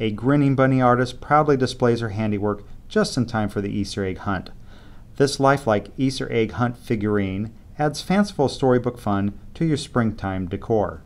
A grinning bunny artist proudly displays her handiwork just in time for the Easter egg hunt. This lifelike Easter egg hunt figurine adds fanciful storybook fun to your springtime decor.